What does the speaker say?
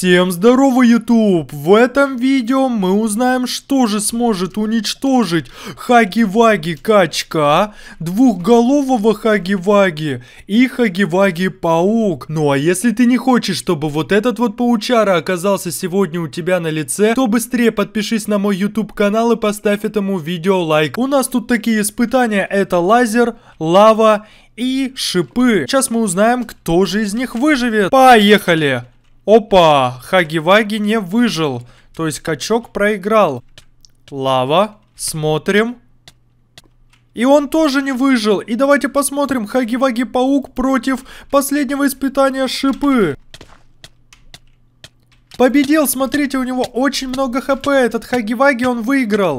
Всем здорово, YouTube! В этом видео мы узнаем, что же сможет уничтожить Хаги-Ваги Качка, двухголового Хаги-Ваги и Хаги-Ваги Паук. Ну а если ты не хочешь, чтобы вот этот вот паучара оказался сегодня у тебя на лице, то быстрее подпишись на мой YouTube канал и поставь этому видео лайк. У нас тут такие испытания, это лазер, лава и шипы. Сейчас мы узнаем, кто же из них выживет. Поехали! Опа! Хаги-ваги не выжил. То есть качок проиграл. Лава. Смотрим. И он тоже не выжил. И давайте посмотрим. Хаги-ваги паук против последнего испытания шипы. Победил, смотрите, у него очень много хп. Этот Хаги-ваги он выиграл.